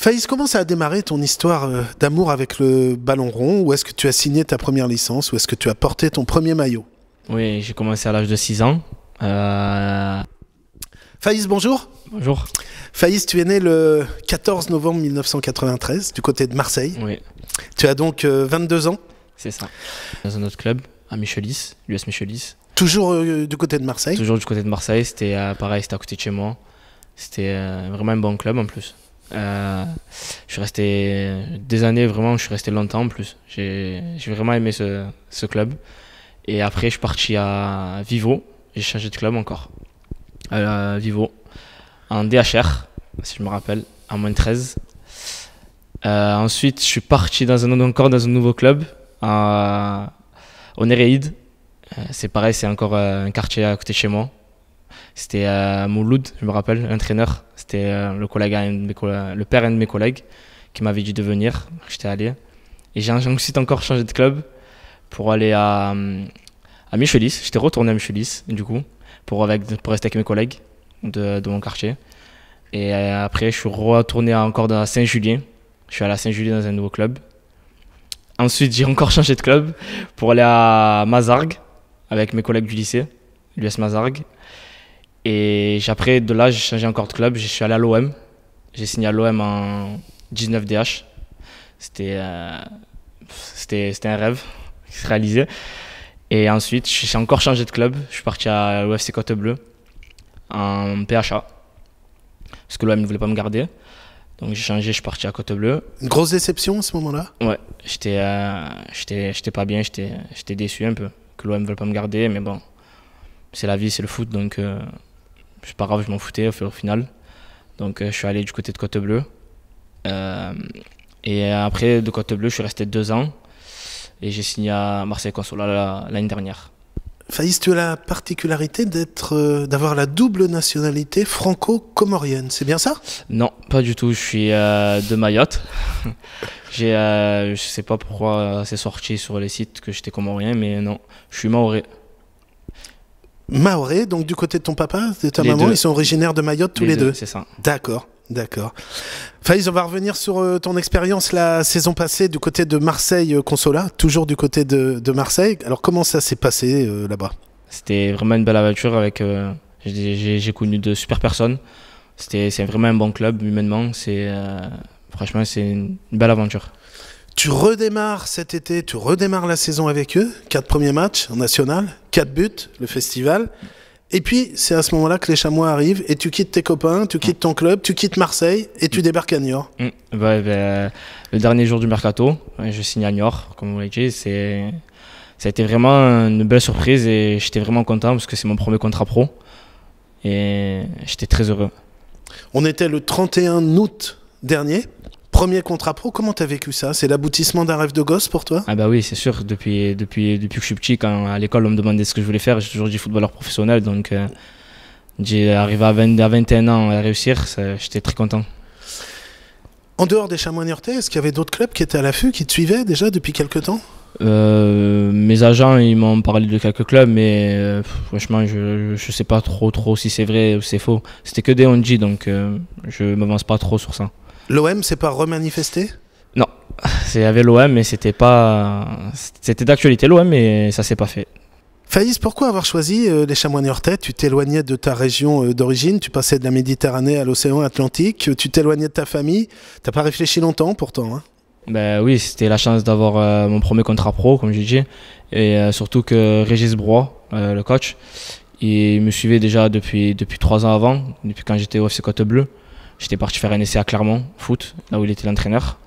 Faïs, comment ça a démarré ton histoire euh, d'amour avec le ballon rond Où est-ce que tu as signé ta première licence Où est-ce que tu as porté ton premier maillot Oui, j'ai commencé à l'âge de 6 ans. Euh, Faïs, bonjour. Bonjour. Faïs, tu es né le 14 novembre 1993 du côté de Marseille. Oui. Tu as donc 22 euh, ans. C'est ça. Dans un autre club, à Michelis, l'US Michelis. Toujours du côté de Marseille Toujours du côté de Marseille. C'était pareil, c'était à côté de chez moi. C'était vraiment un bon club en plus. Euh, je suis resté des années vraiment, je suis resté longtemps en plus. J'ai vraiment aimé ce, club. Et après, je suis parti à Vivo. J'ai changé de club encore. Euh, à Vivo, en DHR, si je me rappelle, en moins 13. Euh, ensuite, je suis parti dans un, encore dans un nouveau club, à, au Néréide. C'est pareil, c'est encore un quartier à côté de chez moi. C'était euh, Mouloud, je me rappelle, l'entraîneur. C'était euh, le, collègue, le père d'un de mes collègues qui m'avait dit de venir. J'étais allé. Et j'ai ensuite encore changé de club pour aller à, à Michelis. J'étais retourné à Michelis, du coup, pour, rester avec mes collègues de, de mon quartier. Et euh, après, je suis retourné encore à Saint-Julien. Je suis allé à Saint-Julien dans un nouveau club. Ensuite, j'ai encore changé de club pour aller à Mazargues avec mes collègues du lycée, l'US Mazargues. Et après, de là, j'ai changé encore de club. Je suis allé à l'OM. J'ai signé à l'OM en 19DH. Euh, c'était, c'était, un rêve qui se réalisait. Et ensuite, j'ai encore changé de club. Je suis parti à l'OFC Côte Bleue en PHA. Parce que l'OM ne voulait pas me garder. Donc j'ai changé, je suis parti à Côte Bleue. Une grosse déception à ce moment-là Ouais, euh, j'étais, j'étais, pas bien, j'étais, j'étais déçu un peu. Que l'OM ne voulait pas me garder, mais bon, c'est la vie, c'est le foot, donc. Euh, c'est pas grave, je m'en foutais au, au final. Donc euh, je suis allé du côté de Côte Bleue. Euh, et après, de Côte Bleue, je suis resté deux ans et j'ai signé à Marseille Consola l'année dernière. Faïs, tu as la particularité d'être, euh, d'avoir la double nationalité franco-comorienne, c'est bien ça Non, pas du tout. Je suis de Mayotte. j'ai, ne je sais pas pourquoi c'est sorti sur les sites que j'étais comorien, mais non, je suis maoré. Maoré, donc du côté de ton papa, de ta maman, ils sont originaires de Mayotte tous les, deux. C'est ça. D'accord. D'accord. Faïs, on va revenir sur euh, ton expérience la saison passée du côté de Marseille-Consola, euh, toujours du côté de, Marseille. Alors comment ça s'est passé euh, là-bas C'était vraiment une belle aventure avec... j'ai connu de super personnes. C'est vraiment un bon club humainement. C'est franchement, c'est une belle aventure. Tu redémarres cet été, tu redémarres la saison avec eux, quatre premiers matchs en national, quatre buts, le festival. Et puis, c'est à ce moment-là que les chamois arrivent et tu quittes tes copains, tu quittes ton club, tu quittes Marseille et tu mm. débarques à Niort. Mm. Bah, bah, le dernier jour du mercato, euh, je signe à Niort, comme vous l'avez dit. ça a été vraiment une belle surprise et j'étais vraiment content parce que c'est mon premier contrat pro et j'étais très heureux. On était le 31 août dernier premier contrat pro, comment t'as vécu ça C'est l'aboutissement d'un rêve de gosse pour toi Ah bah oui, c'est sûr. Depuis, depuis, depuis que je suis petit, quand à l'école on me demandait ce que je voulais faire, j'ai toujours dit footballeur professionnel. Donc euh, j'ai arrivé à, à, 21 ans à réussir, j'étais très content. En dehors des chamois niortais, est-ce qu'il y avait d'autres clubs qui étaient à l'affût, qui te suivaient déjà depuis quelques temps euh, mes agents ils m'ont parlé de quelques clubs mais euh, franchement je, ne sais pas trop trop si c'est vrai ou si c'est faux c'était que des on donc je je m'avance pas trop sur ça L'OM s'est pas remanifesté Non, c'est avec l'OM, mais c'était pas, c'était d'actualité l'OM, mais ça s'est pas fait. Faïs, pourquoi avoir choisi euh, les chamois niortais Tu t'éloignais de ta région euh, d'origine, tu passais de la Méditerranée à l'océan Atlantique, tu t'éloignais de ta famille. T'as pas réfléchi longtemps pourtant. Hein ben oui, c'était la chance d'avoir euh, mon premier contrat pro, comme je dit, et surtout que Régis Brois, le coach, il me suivait déjà depuis depuis trois ans avant, depuis quand j'étais au FC Côte Bleue. J'étais parti faire un essai à Clermont, foot, là où il était l'entraîneur.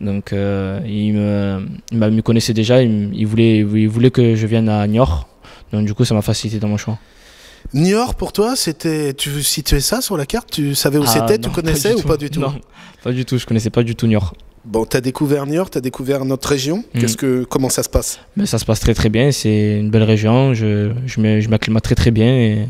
Donc euh, il, me, il me connaissait déjà, il, voulait, il voulait que je vienne à Niort. Donc du coup, ça m'a facilité dans mon choix. Niort, pour toi, c'était tu situais ça sur la carte Tu savais où ah, c'était Tu connaissais ou pas du tout Non, pas du tout. Je connaissais pas du tout Niort. Bon, tu as découvert Niort, tu as découvert notre région. Mm. Qu'est-ce que, comment ça se passe Mais ben, Ça se passe très très bien. C'est une belle région. Je, je m'acclimate très très bien. Et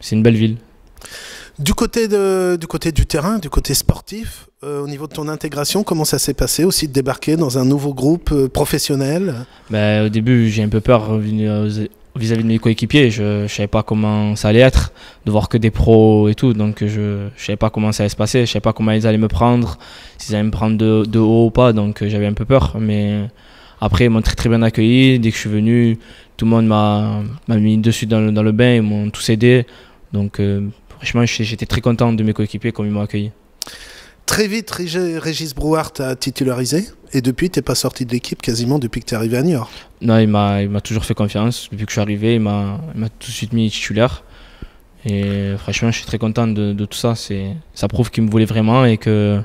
c'est une belle ville. Du côté, du côté du terrain, du côté sportif, euh, au niveau de ton intégration, comment ça s'est passé aussi de débarquer dans un nouveau groupe euh, professionnel ben, Au début, j'ai un peu peur vis-à-vis de mes coéquipiers. Je ne savais pas comment ça allait être, de voir que des pros et tout. Donc, je ne savais pas comment ça allait se passer. Je ne savais pas comment ils allaient me prendre, s'ils allaient me prendre de, haut ou pas. Donc, euh, j'avais un peu peur. Mais après, ils m'ont très, très bien accueilli. Dès que je suis venu, tout le monde m'a mis dessus dans le, dans le bain. Ils m'ont tous aidé. Donc, franchement, j'étais très content de mes coéquipiers comme ils m'ont accueilli. Très vite, Régis Brouard t'a titularisé et depuis, t'es pas sorti de l'équipe quasiment depuis que tu es arrivé à Niort. Non, il m'a toujours fait confiance. Depuis que je suis arrivé, il m'a tout de suite mis titulaire. Et franchement, je suis très content de, tout ça. Ça prouve qu'il me voulait vraiment et qu'il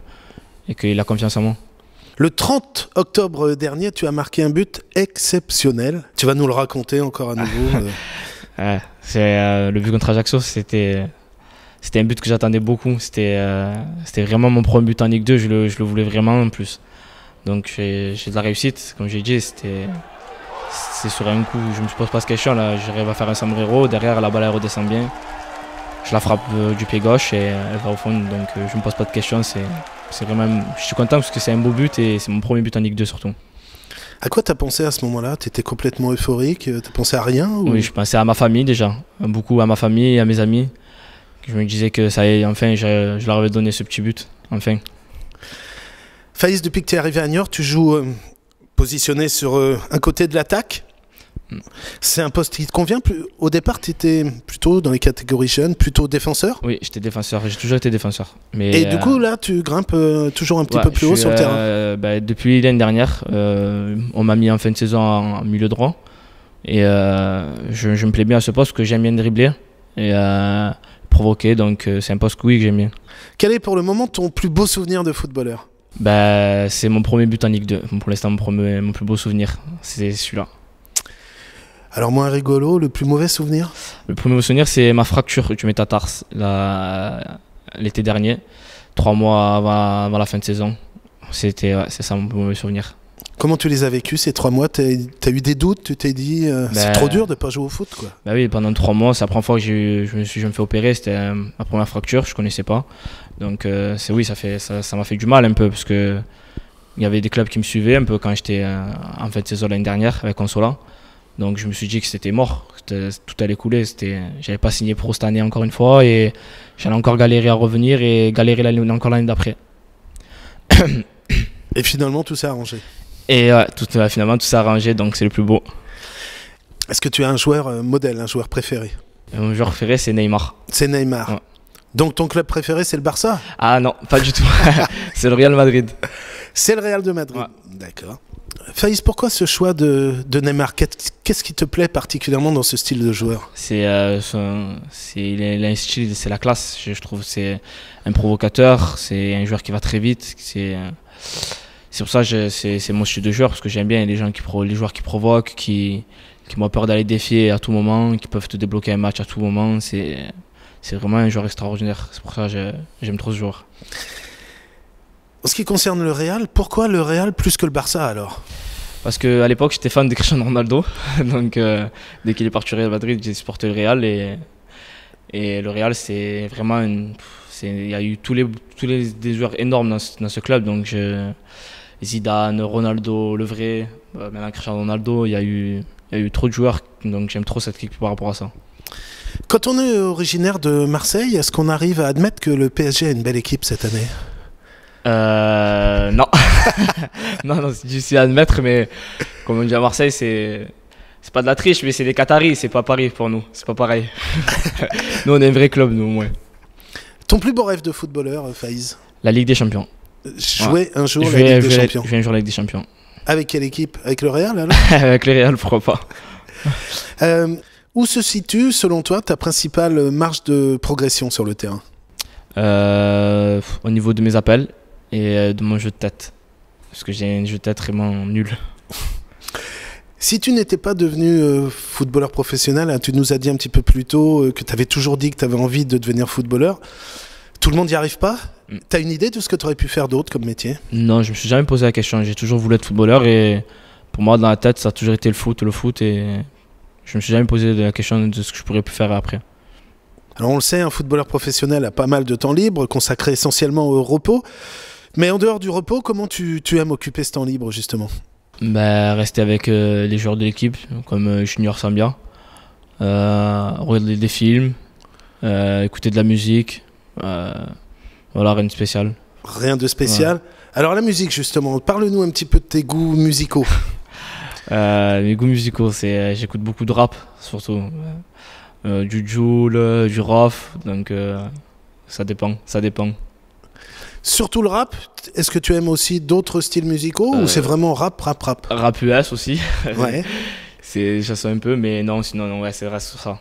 et a confiance en moi. Le 30 octobre dernier, tu as marqué un but exceptionnel. Tu vas nous le raconter encore à nouveau. Euh. c'est euh, le but contre Ajaccio, c'était c'était un but que j'attendais beaucoup. C'était, euh, vraiment mon premier but en Ligue 2. Je le, voulais vraiment en plus. Donc j'ai, de la réussite. Comme j'ai dit, c'était, c'est sur un coup. Je ne me pose pas cette question. Là, j'arrive à faire un sombrero. Derrière, la balle elle redescend bien. Je la frappe euh, du pied gauche et euh, elle va au fond. Donc je je me pose pas de questions. C'est, je suis content parce que c'est un beau but et c'est mon premier but en Ligue 2 surtout. À quoi tu as pensé à ce moment-là T'étais complètement euphorique T'as pensé à rien Oui, je pensais à ma famille déjà. Beaucoup à ma famille et à mes amis je me disais que ça y est, enfin, je, leur avais donné ce petit but, enfin. Faïs, depuis que tu es arrivé à Niort, tu joues euh, positionné sur euh, un côté de l'attaque. Hmm. C'est un poste qui te convient plus... Au départ, tu étais plutôt dans les catégories jeunes, plutôt défenseur Oui, j'étais défenseur, j'ai toujours été défenseur. Mais Et du euh, coup, là, tu grimpes toujours un petit peu plus haut sur le terrain bah, Depuis l'année dernière, on m'a mis en fin de saison en, milieu droit. Et je, me plais bien à ce poste, que j'aime bien dribbler. Et provoqué, Donc euh, c'est un poste oui que j'aime bien. Quel est pour le moment ton plus beau souvenir de footballeur bah, C'est mon premier but en Ligue 2. Pour l'instant, mon, premier, mon plus beau souvenir, c'est celui-là. Alors moins rigolo, le plus mauvais souvenir Le plus mauvais souvenir, c'est ma fracture que tu mets à Tarse l'été dernier, trois mois avant, la fin de saison. C'était c'est ça mon plus mauvais souvenir. Comment tu les as vécus ces trois mois Tu as eu des doutes Tu t'es dit euh, c'est bah, trop dur de ne pas jouer au foot quoi bah oui, pendant trois mois, c'est la première fois que je me suis je me fais opérer, c'était euh, ma première fracture, je ne connaissais pas. Donc euh, c'est oui, ça fait ça m'a fait du mal un peu parce que il y avait des clubs qui me suivaient un peu quand j'étais en fait saison l'année dernière avec Consola. Donc je me suis dit que c'était mort, que tout allait couler, c'était j'avais pas signé pro cette année encore une fois et j'allais encore galérer à revenir et galérer encore l'année d'après. Et finalement tout s'est arrangé. Et tout, finalement, tout s'est arrangé, donc c'est le plus beau. Est-ce que tu as un joueur euh, modèle, un joueur préféré euh, Mon joueur préféré, c'est Neymar. C'est Neymar. Donc ton club préféré, c'est le Barça Ah non, pas du tout. c'est le Real Madrid. C'est le Real de Madrid. D'accord. Faïs, pourquoi ce choix de, Neymar Qu'est-ce qui te plaît particulièrement dans ce style de joueur C'est euh, c'est la classe. Je, je trouve c'est un provocateur, c'est un joueur qui va très vite, c'est euh, c'est pour ça que c'est mon style de joueur, parce que j'aime bien les, gens qui les joueurs qui provoquent, qui, qui m'ont peur d'aller défier à tout moment, qui peuvent te débloquer un match à tout moment. C'est vraiment un joueur extraordinaire. C'est pour ça que j'aime trop ce joueur. En ce qui concerne le Real, pourquoi le Real plus que le Barça alors parce qu'à l'époque, j'étais fan de Cristiano Ronaldo. Donc, euh, dès qu'il est parti au Real Madrid, j'ai supporté le Real. Et, et le Real, c'est vraiment. Il y a eu tous les, tous les des joueurs énormes dans ce, dans ce club. Donc, je, Zidane, Ronaldo, le vrai, bah, même Cristiano Ronaldo, il y, a eu, il y a eu trop de joueurs, donc j'aime trop cette équipe par rapport à ça. Quand on est originaire de Marseille, est-ce qu'on arrive à admettre que le PSG a une belle équipe cette année euh, non. non, non, c'est difficile à admettre, mais comme on dit à Marseille, c'est c'est pas de la triche, mais c'est des Qataris, c'est pas Paris pour nous, c'est pas pareil. nous, on est un vrai club, nous, au moins. Ton plus beau rêve de footballeur, euh, Faiz La Ligue des Champions jouer un jour avec des Champions. Je un jour des Champions. Avec quelle équipe Avec le Real Avec le Real, pourquoi pas. Euh, où se situe, selon toi, ta principale marge de progression sur le terrain euh, Au niveau de mes appels et euh, de mon jeu de tête. Parce que j'ai un jeu de tête vraiment nul. Si tu n'étais pas devenu footballeur professionnel, hein, tu nous as dit un petit peu plus tôt que tu avais toujours dit que tu avais envie de devenir footballeur. Tout le monde n'y arrive pas T'as une idée de ce que tu aurais pu faire d'autre comme métier Non, je me suis jamais posé la question. J'ai toujours voulu être footballeur et pour moi, dans la tête, ça a toujours été le foot, le foot et je me suis jamais posé la question de ce que je pourrais pu faire après. Alors on le sait, un footballeur professionnel a pas mal de temps libre, consacré essentiellement au repos. Mais en dehors du repos, comment tu, aimes occuper ce temps libre justement bah, Rester avec euh, les joueurs de l'équipe, comme euh, Junior Sambia, euh, regarder des films, écouter de la musique. Voilà, rien de spécial. Rien de spécial. Alors la musique justement, parle-nous un petit peu de tes goûts musicaux. Euh, mes goûts musicaux, c'est euh, j'écoute beaucoup de rap surtout, euh, du Joule, du Rof, donc ça dépend, ça dépend. Surtout le rap, est-ce que tu aimes aussi d'autres styles musicaux ou c'est vraiment rap, rap, rap Rap US aussi. Ouais. c'est, ça un peu, mais non, sinon, non, ouais, c'est reste sur ça.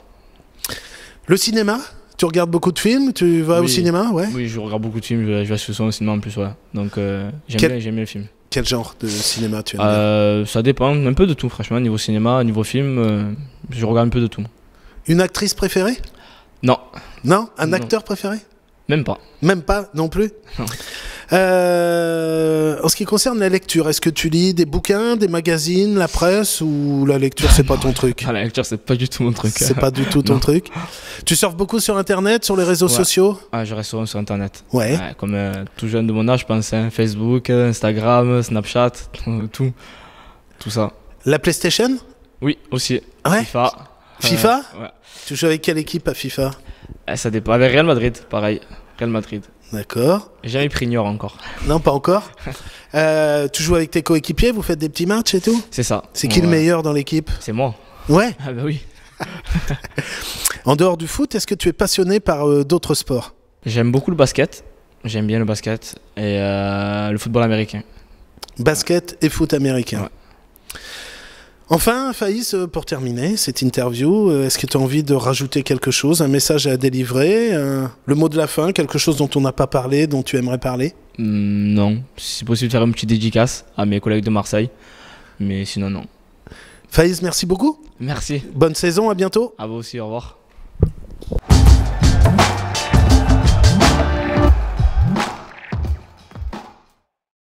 Le cinéma tu regardes beaucoup de films Tu vas au cinéma ouais. Oui, je regarde beaucoup de films. Je, vais souvent au cinéma en plus. Ouais. Donc euh, j'aime bien, j'aime bien Quel genre de cinéma tu aimes euh, Ça dépend, un peu de tout, franchement. Niveau cinéma, niveau film, euh, je regarde un peu de tout. Une actrice préférée Non. Non Un acteur préféré même pas. Même pas non plus euh, en ce qui concerne la lecture, est-ce que tu lis des bouquins, des magazines, la presse ou la lecture c'est ah pas ton truc ah, La lecture c'est pas du tout mon truc. C'est pas du tout ton truc. Tu surfes beaucoup sur internet, sur les réseaux sociaux ah, Je reste souvent sur internet. Ouais. comme euh, tout jeune de mon âge, je pense hein, Facebook, euh, Instagram, Snapchat, tout, tout ça. La PlayStation Oui, aussi. Ah FIFA. FIFA ouais. Tu joues avec quelle équipe à FIFA eh, ça dépend. Avec Real Madrid, pareil. Real Madrid. D'accord. J'ai Jamais Prignor encore. Non, pas encore. Euh, tu joues avec tes coéquipiers, vous faites des petits matchs et tout C'est ça. C'est qui le meilleur dans l'équipe C'est moi. Ouais Ah bah oui. en dehors du foot, est-ce que tu es passionné par euh, d'autres sports J'aime beaucoup le basket. J'aime bien le basket et euh, le football américain. Basket et foot américain. Ouais. Enfin, Faïs, euh, pour terminer cette interview, euh, est-ce que tu as envie de rajouter quelque chose, un message à délivrer, le mot de la fin, quelque chose dont on n'a pas parlé, dont tu aimerais parler hmm, Non, si c'est possible, faire une petite dédicace à mes collègues de Marseille, mais sinon non. Faïs, merci beaucoup. Merci. Bonne saison, à bientôt. À vous aussi, au revoir.